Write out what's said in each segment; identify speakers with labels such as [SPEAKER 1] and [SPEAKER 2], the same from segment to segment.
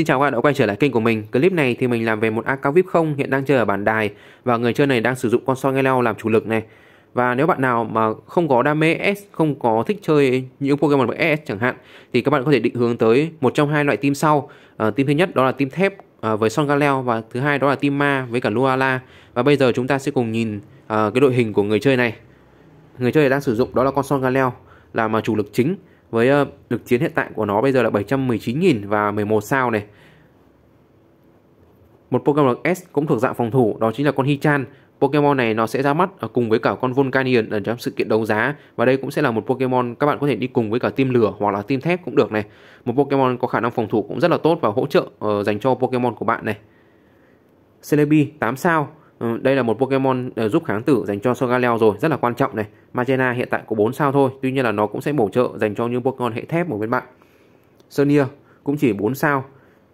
[SPEAKER 1] Xin chào các bạn đã quay trở lại kênh của mình. Clip này thì mình làm về một AK VIP 0 hiện đang chơi ở bản đài và người chơi này đang sử dụng con so ngay leo làm chủ lực này. Và nếu bạn nào mà không có đam mê S, không có thích chơi những Pokemon với S chẳng hạn thì các bạn có thể định hướng tới một trong hai loại team sau. À, team thứ nhất đó là team thép à, với Son Galeo và thứ hai đó là team ma với cả Luala. Và bây giờ chúng ta sẽ cùng nhìn à, cái đội hình của người chơi này. Người chơi này đang sử dụng đó là con Son Galeo làm chủ lực chính với ờ, lực chiến hiện tại của nó bây giờ là 719.000 và 11 sao này một Pokemon S cũng thuộc dạng phòng thủ đó chính là con Hichan Pokemon này nó sẽ ra mắt ờ, cùng với cả con Volcanion ở trong sự kiện đấu giá và đây cũng sẽ là một Pokemon các bạn có thể đi cùng với cả team lửa hoặc là team thép cũng được này. Một Pokemon có khả năng phòng thủ cũng rất là tốt và hỗ trợ uh, dành cho Pokemon của bạn này. Celebi 8 sao Ừ, đây là một Pokemon ờ, giúp kháng tử dành cho Solgaleo rồi, rất là quan trọng này. Magena hiện tại có 4 sao thôi, tuy nhiên là nó cũng sẽ bổ trợ dành cho những Pokemon hệ thép của bên bạn. Sonia cũng chỉ 4 sao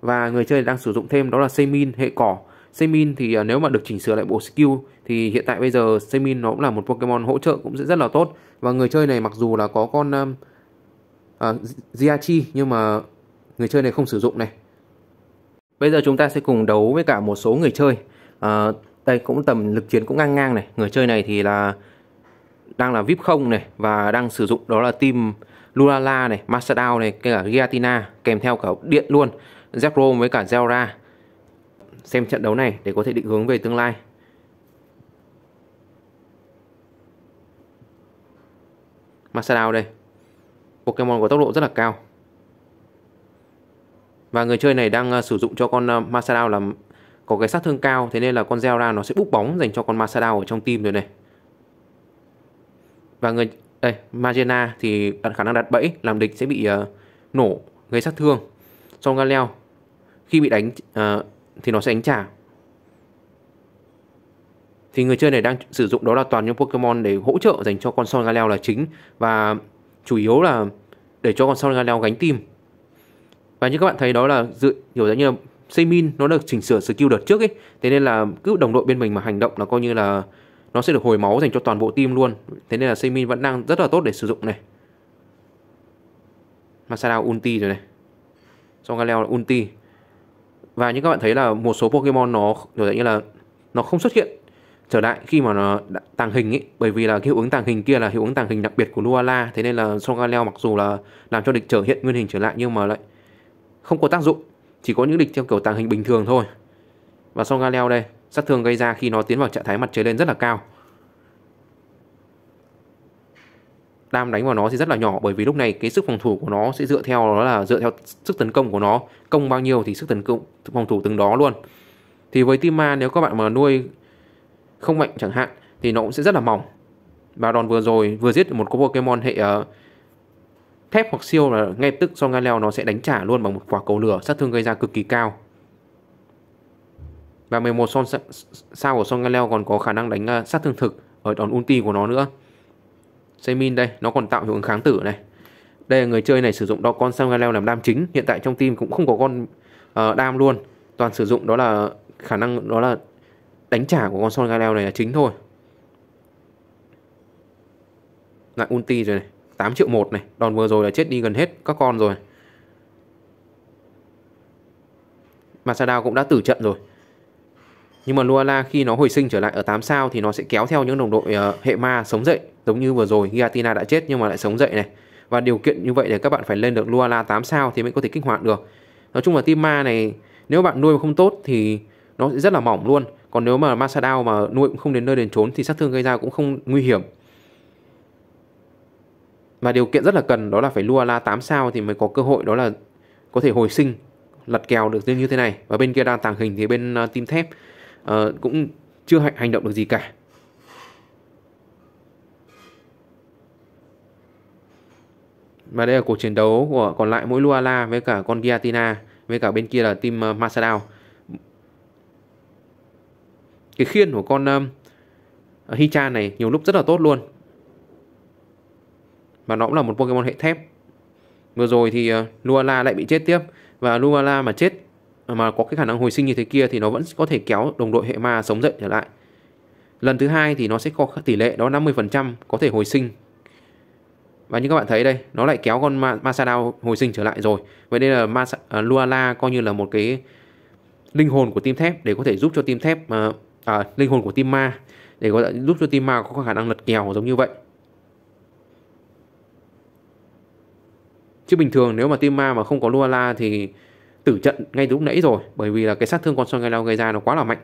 [SPEAKER 1] và người chơi đang sử dụng thêm đó là Semin hệ cỏ. Semin thì ờ, nếu mà được chỉnh sửa lại bộ skill thì hiện tại bây giờ Semin nó cũng là một Pokemon hỗ trợ cũng sẽ rất là tốt và người chơi này mặc dù là có con um, uh, ờ, Giachi nhưng mà người chơi này không sử dụng này. Bây giờ chúng ta sẽ cùng đấu với cả một số người chơi. Uh, đây cũng tầm lực chiến cũng ngang ngang này người chơi này thì là đang là vip không này và đang sử dụng đó là team Lulala này, Masadao này, kể cả Giatina kèm theo cả điện luôn, zepro với cả Zelra. Xem trận đấu này để có thể định hướng về tương lai. Masadao đây. Pokemon có tốc độ rất là cao. Và người chơi này đang à, sử dụng cho con à, Masadao là có cái sát thương cao thế nên là con Zera nó sẽ búc bóng dành cho con Masada ở trong team rồi này và người đây Magena thì đặt khả năng đặt bẫy làm địch sẽ bị uh, nổ gây sát thương Son Galeo khi bị đánh uh, thì nó sẽ đánh trả thì người chơi này đang sử dụng đó là toàn những Pokemon để hỗ trợ dành cho con Son Galeo là chính và chủ yếu là để cho con Son Galeo gánh team và như các bạn thấy đó là dự hiểu kiểu như là Seimin nó được chỉnh sửa skill đợt trước ấy thế nên là cứ đồng đội bên mình mà hành động nó coi như là nó sẽ được hồi máu dành cho toàn bộ team luôn thế nên là Seimin vẫn đang rất là tốt để sử dụng này Masada ulti rồi này Xong Galeo là ulti Và như các bạn thấy là một số Pokemon nó kiểu như là nó không xuất hiện trở lại khi mà nó tàng hình ấy bởi vì là cái hiệu ứng tàng hình kia là hiệu ứng tàng hình đặc biệt của Luala thế nên là Songaleo mặc dù là làm cho địch trở hiện nguyên hình trở lại nhưng mà lại không có tác dụng chỉ có những địch theo kiểu tàng hình bình thường thôi. Và sau Galeo đây, sát thương gây ra khi nó tiến vào trạng thái mặt trời lên rất là cao. Đam đánh vào nó thì rất là nhỏ bởi vì lúc này cái sức phòng thủ của nó sẽ dựa theo đó là dựa theo sức tấn công của nó, công bao nhiêu thì sức tấn công phòng thủ từng đó luôn. Thì với team nếu các bạn mà nuôi không mạnh chẳng hạn thì nó cũng sẽ rất là mỏng. Và đòn vừa rồi vừa giết một cái Pokemon hệ uh, thép hoặc siêu là ngay tức do leo nó sẽ đánh trả luôn bằng một quả cầu lửa sát thương gây ra cực kỳ cao. Và 11 son sao của Son Galeo còn có khả năng đánh à, sát thương thực ở đòn ulti của nó nữa. Semin đây, nó còn tạo hiệu ứng kháng tử này. Đây là người chơi này sử dụng đo con Son Galeo làm đam chính, hiện tại trong team cũng không có con uh, đam luôn. Toàn sử dụng đó là khả năng đó là đánh trả của con Son Galeo này là chính thôi. Lại ulti rồi này. 8 triệu một này Đòn vừa rồi là chết đi gần hết các con rồi Masada cũng đã tử trận rồi Nhưng mà Luala khi nó hồi sinh trở lại ở 8 sao Thì nó sẽ kéo theo những đồng đội uh, hệ ma sống dậy Giống như vừa rồi Giatina đã chết nhưng mà lại sống dậy này Và điều kiện như vậy để các bạn phải lên được Luala 8 sao Thì mới có thể kích hoạt được Nói chung là team ma này Nếu bạn nuôi không tốt thì nó sẽ rất là mỏng luôn còn nếu mà Masadao mà nuôi cũng không đến nơi đến trốn thì sát thương gây ra cũng không nguy hiểm mà điều kiện rất là cần đó là phải lua la 8 sao thì mới có cơ hội đó là có thể hồi sinh lật kèo được như thế này và bên kia đang tàng hình thì bên uh, team thép uh, cũng chưa hành động được gì cả và đây là cuộc chiến đấu của còn lại mỗi Luala với cả con Giatina với cả bên kia là team uh, ờ, Masadao cái khiên của con um, Hicha này nhiều lúc rất là tốt luôn và nó cũng là một Pokemon hệ thép Vừa rồi thì uh, Luala lại bị chết tiếp Và Luala mà chết mà có cái khả năng hồi sinh như thế kia thì nó vẫn có thể kéo đồng đội hệ ma sống dậy trở lại. Lần thứ hai thì nó sẽ có tỷ lệ đó 50% có thể hồi sinh. Và như các bạn thấy đây, nó lại kéo con ma Masadao hồi sinh trở lại rồi. Vậy đây là Masa, uh, ờ, Luala coi như là một cái linh hồn của team thép để có thể giúp cho team thép uh, à, linh hồn của team ma để có thể giúp cho team ma có khả năng lật kèo giống như vậy. chứ bình thường nếu mà team ma mà không có Luala thì tử trận ngay lúc nãy rồi bởi vì là cái sát thương con soi ngay gây ra nó quá là mạnh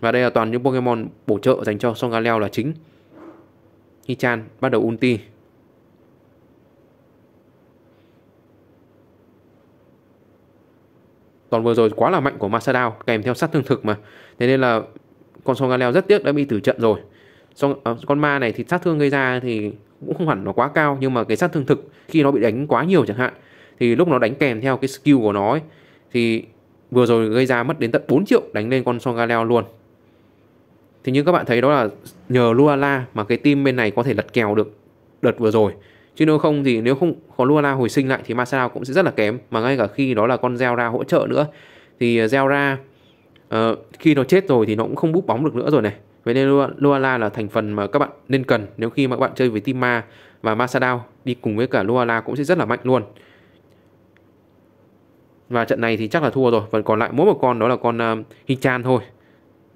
[SPEAKER 1] và đây là toàn những Pokemon bổ trợ dành cho Son Galeo là chính. Hichan bắt đầu ulti. Toàn vừa rồi quá là mạnh của Masadao kèm theo sát thương thực mà. Thế nên là con Son Galeo rất tiếc đã bị tử trận rồi. Xong, à, con ma này thì sát thương gây ra thì cũng không hẳn nó quá cao nhưng mà cái sát thương thực khi nó bị đánh quá nhiều chẳng hạn thì lúc nó đánh kèm theo cái skill của nó ấy, thì vừa rồi gây ra mất đến tận 4 triệu đánh lên con galeo luôn thì như các bạn thấy đó là nhờ Luala mà cái team bên này có thể lật kèo được đợt vừa rồi chứ nếu không thì nếu không có Luala hồi sinh lại thì marcelo cũng sẽ rất là kém mà ngay cả khi đó là con Zera hỗ trợ nữa thì Zera uh, ờ, khi nó chết rồi thì nó cũng không búp bóng được nữa rồi này Vậy nên Luala là thành phần mà các bạn nên cần nếu khi mà các bạn chơi với tima và Masadao đi cùng với cả Luala cũng sẽ rất là mạnh luôn. Và trận này thì chắc là thua rồi, vẫn còn lại mỗi một con đó là con uh, ờ, Hichan thôi.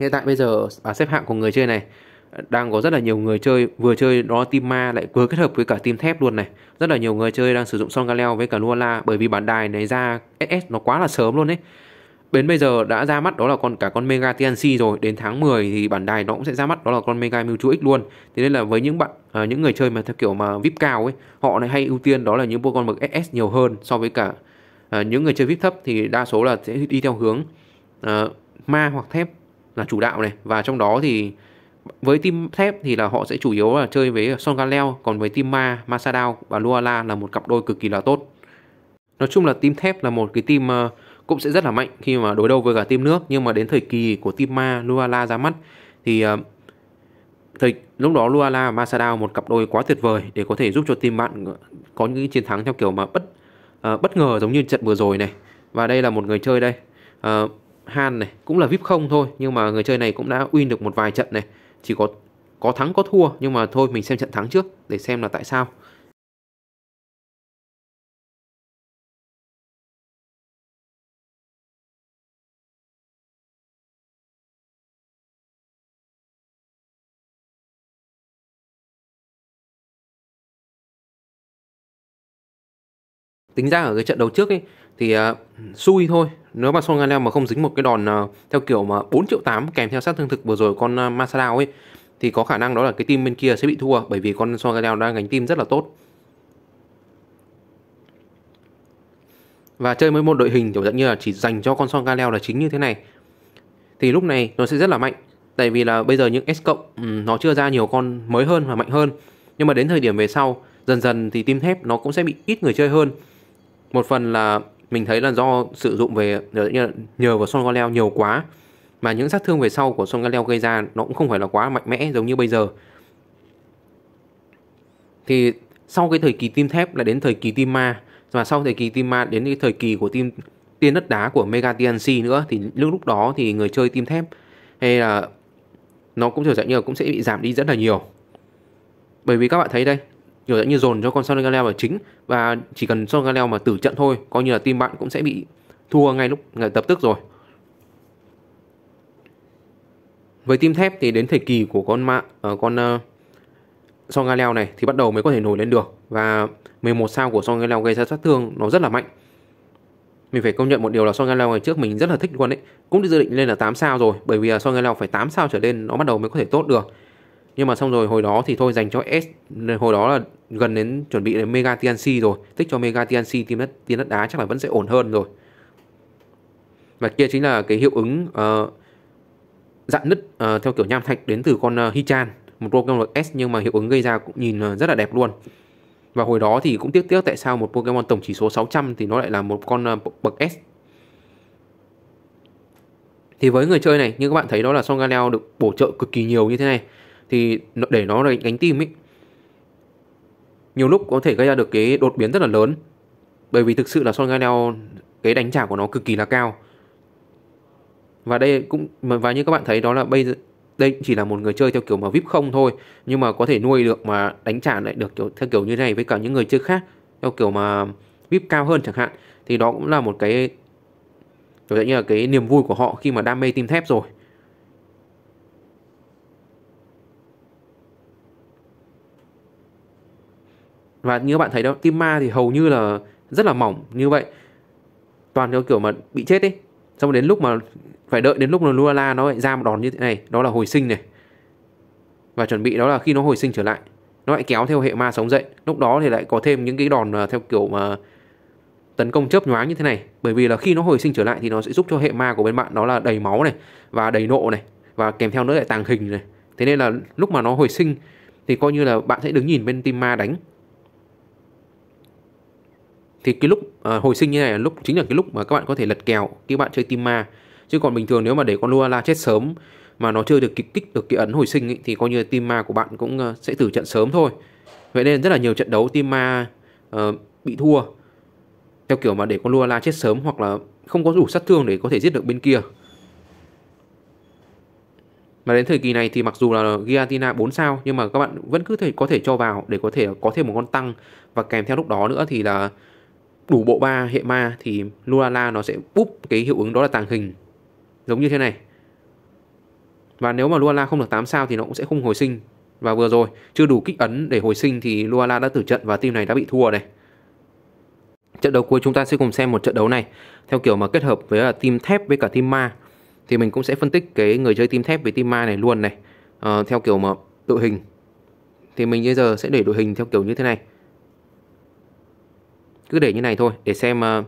[SPEAKER 1] Hiện tại bây giờ ở à, xếp hạng của người chơi này đang có rất là nhiều người chơi vừa chơi đó team ma lại vừa kết hợp với cả team thép luôn này rất là nhiều người chơi đang sử dụng son galeo với cả luala bởi vì bản đài này ra ss nó quá là sớm luôn ấy đến bây giờ đã ra mắt đó là con cả con Mega TNC rồi đến tháng 10 thì bản đài nó cũng sẽ ra mắt đó là con Mega Mewtwo X luôn thế nên là với những bạn à, những người chơi mà theo kiểu mà VIP cao ấy họ lại hay ưu tiên đó là những Pokemon bậc SS nhiều hơn so với cả à, những người chơi VIP thấp thì đa số là sẽ đi theo hướng à, ma hoặc thép là chủ đạo này và trong đó thì với team thép thì là họ sẽ chủ yếu là chơi với Son Galeo còn với team ma Masadao và Luala là một cặp đôi cực kỳ là tốt nói chung là team thép là một cái team uh, cũng sẽ rất là mạnh khi mà đối đầu với cả team nước nhưng mà đến thời kỳ của team ma Luala ra mắt thì ờ, thời lúc đó Luala và Masada một cặp đôi quá tuyệt vời để có thể giúp cho team bạn có những chiến thắng theo kiểu mà bất uh, bất ngờ giống như trận vừa rồi này và đây là một người chơi đây uh, Han này cũng là vip không thôi nhưng mà người chơi này cũng đã win được một vài trận này chỉ có có thắng có thua nhưng mà thôi mình xem trận thắng trước để xem là tại sao tính ra ở cái trận đấu trước ấy thì uh, xui thôi nếu mà Son Ganel mà không dính một cái đòn uh, theo kiểu mà 4 triệu 8 kèm theo sát thương thực vừa rồi con uh, ờ, Masarao ấy thì có khả năng đó là cái team bên kia sẽ bị thua bởi vì con Son Ganel đang gánh team rất là tốt và chơi với một đội hình kiểu dạng như là chỉ dành cho con Son Ganel là chính như thế này thì lúc này nó sẽ rất là mạnh tại vì là bây giờ những S cộng ừ, nó chưa ra nhiều con mới hơn và mạnh hơn nhưng mà đến thời điểm về sau dần dần thì team thép nó cũng sẽ bị ít người chơi hơn một phần là mình thấy là do sử dụng về nhờ vào Son Galeo nhiều quá mà những sát thương về sau của Son Galeo gây ra nó cũng không phải là quá mạnh mẽ giống như bây giờ thì sau cái thời kỳ tim thép lại đến thời kỳ tim ma và sau thời kỳ tim ma đến cái thời kỳ của tim tiên đất đá của Mega TNC nữa thì lúc lúc đó thì người chơi tim thép hay là nó cũng trở dạng như là cũng sẽ bị giảm đi rất là nhiều bởi vì các bạn thấy đây kiểu dạng như dồn cho con Son Galeo vào chính và chỉ cần Son Galeo mà tử trận thôi coi như là team bạn cũng sẽ bị thua ngay lúc ngay tập tức rồi với team thép thì đến thời kỳ của con mạ uh, ờ, con uh, ờ, Son Galeo này thì bắt đầu mới có thể nổi lên được và 11 sao của Son Galeo gây ra sát thương nó rất là mạnh mình phải công nhận một điều là Son Galeo ngày trước mình rất là thích luôn ấy, cũng dự định lên là 8 sao rồi bởi vì Son Galeo phải 8 sao trở lên nó bắt đầu mới có thể tốt được nhưng mà xong rồi hồi đó thì thôi dành cho S hồi đó là gần đến chuẩn bị đến Mega TNC rồi tích cho Mega TNC tiến đất tiến đất đá chắc là vẫn sẽ ổn hơn rồi và kia chính là cái hiệu ứng uh, dạn nứt uh, theo kiểu nham thạch đến từ con uh, Hichan một Pokemon luật S nhưng mà hiệu ứng gây ra cũng nhìn uh, rất là đẹp luôn và hồi đó thì cũng tiếc tiếc tại sao một Pokemon tổng chỉ số 600 thì nó lại là một con uh, bậc S thì với người chơi này như các bạn thấy đó là Songaleo được bổ trợ cực kỳ nhiều như thế này thì để nó đánh tim ấy nhiều lúc có thể gây ra được cái đột biến rất là lớn bởi vì thực sự là Son Ganel cái đánh trả của nó cực kỳ là cao và đây cũng và như các bạn thấy đó là bây giờ đây chỉ là một người chơi theo kiểu mà vip không thôi nhưng mà có thể nuôi được mà đánh trả lại được kiểu theo kiểu như này với cả những người chơi khác theo kiểu mà vip cao hơn chẳng hạn thì đó cũng là một cái kiểu như là cái niềm vui của họ khi mà đam mê tim thép rồi và như các bạn thấy đó tim ma thì hầu như là rất là mỏng như vậy toàn theo kiểu mà bị chết ấy xong đến lúc mà phải đợi đến lúc mà Luala nó lại ra một đòn như thế này đó là hồi sinh này và chuẩn bị đó là khi nó hồi sinh trở lại nó lại kéo theo hệ ma sống dậy lúc đó thì lại có thêm những cái đòn theo kiểu mà tấn công chớp nhoáng như thế này bởi vì là khi nó hồi sinh trở lại thì nó sẽ giúp cho hệ ma của bên bạn đó là đầy máu này và đầy nộ này và kèm theo nữa lại tàng hình này thế nên là lúc mà nó hồi sinh thì coi như là bạn sẽ đứng nhìn bên tim ma đánh thì cái lúc à, hồi sinh như này là lúc chính là cái lúc mà các bạn có thể lật kèo khi bạn chơi team ma chứ còn bình thường nếu mà để con Luala chết sớm mà nó chơi được kích, kích được cái ấn hồi sinh ấy, thì coi như team ma của bạn cũng uh, sẽ tử trận sớm thôi vậy nên rất là nhiều trận đấu team ma uh, bị thua theo kiểu mà để con Luala chết sớm hoặc là không có đủ sát thương để có thể giết được bên kia mà đến thời kỳ này thì mặc dù là Giatina 4 sao nhưng mà các bạn vẫn cứ thể có thể cho vào để có thể có thêm một con tăng và kèm theo lúc đó nữa thì là đủ bộ ba hệ ma thì Lulala nó sẽ búp cái hiệu ứng đó là tàng hình giống như thế này và nếu mà Luala không được 8 sao thì nó cũng sẽ không hồi sinh và vừa rồi chưa đủ kích ấn để hồi sinh thì Luala đã tử trận và team này đã bị thua này trận đấu cuối chúng ta sẽ cùng xem một trận đấu này theo kiểu mà kết hợp với là team thép với cả team ma thì mình cũng sẽ phân tích cái người chơi team thép với team ma này luôn này à, theo kiểu mà đội hình thì mình bây giờ sẽ để đội hình theo kiểu như thế này cứ để như này thôi để xem uh,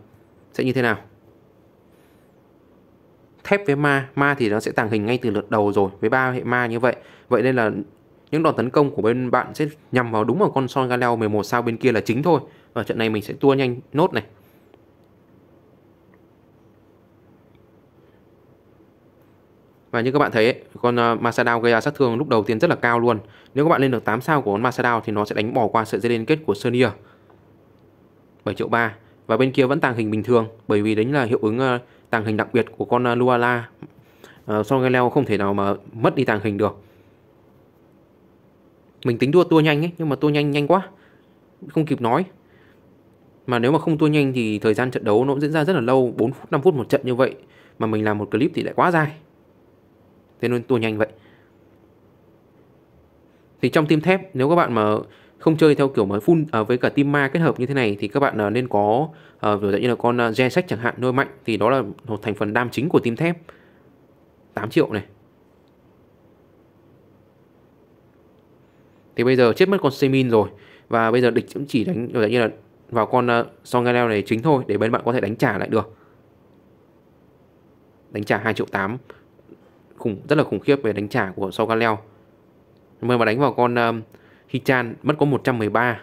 [SPEAKER 1] sẽ như thế nào thép với ma ma thì nó sẽ tàng hình ngay từ lượt đầu rồi với ba hệ ma như vậy vậy nên là những đòn tấn công của bên bạn sẽ nhằm vào đúng vào con son galeo 11 sao bên kia là chính thôi và trận này mình sẽ tua nhanh nốt này Và như các bạn thấy, ấy, con ờ, Masadao gây ra sát thương lúc đầu tiên rất là cao luôn. Nếu các bạn lên được 8 sao của con Masadao thì nó sẽ đánh bỏ qua sợi dây liên kết của Sonia. 7 triệu 3 và bên kia vẫn tàng hình bình thường bởi vì đấy là hiệu ứng uh, tàng hình đặc biệt của con ờ, luala ờ, sau uh, leo không thể nào mà mất đi tàng hình được mình tính đua tua nhanh ấy nhưng mà tua nhanh nhanh quá không kịp nói mà nếu mà không tua nhanh thì thời gian trận đấu nó cũng diễn ra rất là lâu 4 phút 5 phút một trận như vậy mà mình làm một clip thì lại quá dài thế nên tua nhanh vậy thì trong tim thép nếu các bạn mà không chơi theo kiểu mới full à, với cả team ma kết hợp như thế này thì các bạn à, nên có à, ví dụ như là con à, gen sách chẳng hạn nuôi mạnh thì đó là một thành phần đam chính của team thép 8 triệu này thì bây giờ chết mất con Semin rồi và bây giờ địch cũng chỉ đánh ví dụ như là vào con uh, à, Songaleo này chính thôi để bên bạn có thể đánh trả lại được đánh trả 2 triệu 8 khủng rất là khủng khiếp về đánh trả của Songaleo nhưng mà đánh vào con uh, Hichan mất có 113.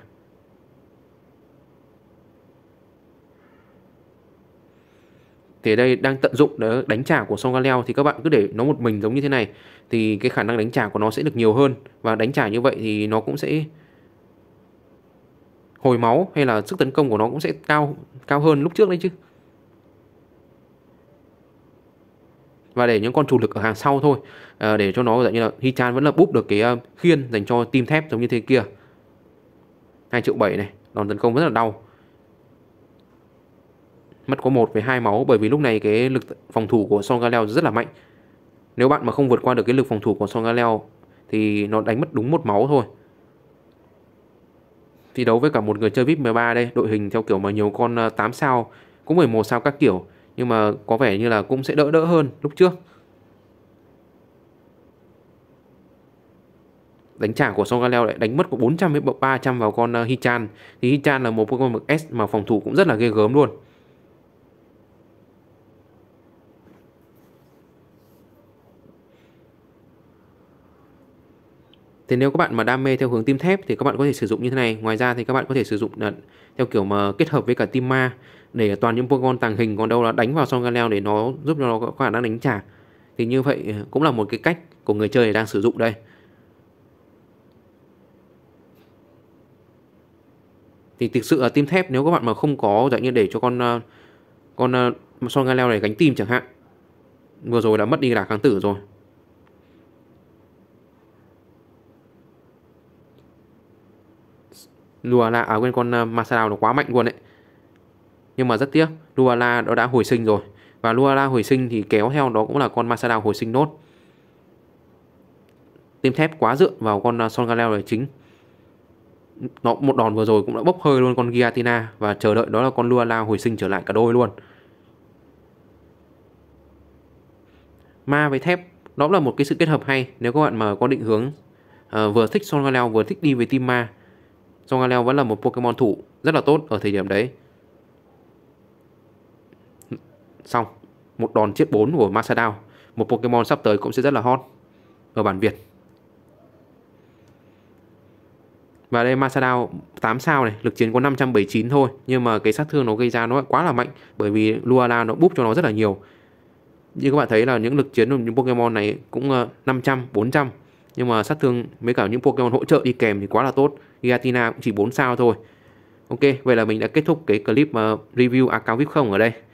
[SPEAKER 1] Thì đây đang tận dụng để đánh trả của Song Galeo thì các bạn cứ để nó một mình giống như thế này thì cái khả năng đánh trả của nó sẽ được nhiều hơn và đánh trả như vậy thì nó cũng sẽ hồi máu hay là sức tấn công của nó cũng sẽ cao cao hơn lúc trước đấy chứ. và để những con chủ lực ở hàng sau thôi à, để cho nó dạng như là Hichan vẫn là búp được cái ờ, khiên dành cho team thép giống như thế kia 2 triệu 7 này đòn tấn công rất là đau mất có một với hai máu bởi vì lúc này cái lực phòng thủ của Son Galeo rất là mạnh nếu bạn mà không vượt qua được cái lực phòng thủ của Son Galeo thì nó đánh mất đúng một máu thôi thi đấu với cả một người chơi VIP 13 đây đội hình theo kiểu mà nhiều con 8 ờ, sao cũng 11 sao các kiểu nhưng mà có vẻ như là cũng sẽ đỡ đỡ hơn lúc trước đánh trả của Songaleo lại đánh mất có 400 với 300 vào con ờ, Hichan thì Hichan là một con mực S mà phòng thủ cũng rất là ghê gớm luôn Thì nếu các bạn mà đam mê theo hướng tim thép thì các bạn có thể sử dụng như thế này. Ngoài ra thì các bạn có thể sử dụng ờ, theo kiểu mà kết hợp với cả tim ma để toàn những Pokemon tàng hình còn đâu là đánh vào song Galeo để nó giúp cho nó có khả năng đánh trả thì như vậy ờ, cũng là một cái cách của người chơi đang sử dụng đây thì thực sự là tim thép nếu các bạn mà không có dạng như để cho con ờ, con ờ, song Galeo này gánh tim chẳng hạn vừa rồi đã mất đi là kháng tử rồi lùa là à quên con Masadao nó quá mạnh luôn đấy nhưng mà rất tiếc Luala nó đã hồi sinh rồi và Luala hồi sinh thì kéo theo đó cũng là con Masada hồi sinh nốt Tim thép quá dựa vào con à, Son Galeo là chính nó một đòn vừa rồi cũng đã bốc hơi luôn con Giatina và chờ đợi đó là con Luala hồi sinh trở lại cả đôi luôn ma với thép đó là một cái sự kết hợp hay nếu các bạn mà có định hướng uh, vừa thích Son Galeo vừa thích đi với team ma Son Galeo vẫn là một Pokemon thủ rất là tốt ở thời điểm đấy Xong, một đòn chết 4 của Masadao, một Pokemon sắp tới cũng sẽ rất là hot ở bản Việt. Và đây Masadao 8 sao này, lực chiến có 579 thôi, nhưng mà cái sát thương nó gây ra nó quá là mạnh bởi vì Luala nó búp cho nó rất là nhiều. Như các bạn thấy là những lực chiến của những Pokemon này cũng 500, ờ, 400 nhưng mà sát thương với cả những Pokemon hỗ trợ đi kèm thì quá là tốt. Giratina cũng chỉ 4 sao thôi. Ok, vậy là mình đã kết thúc cái clip ờ, review account VIP không ở đây.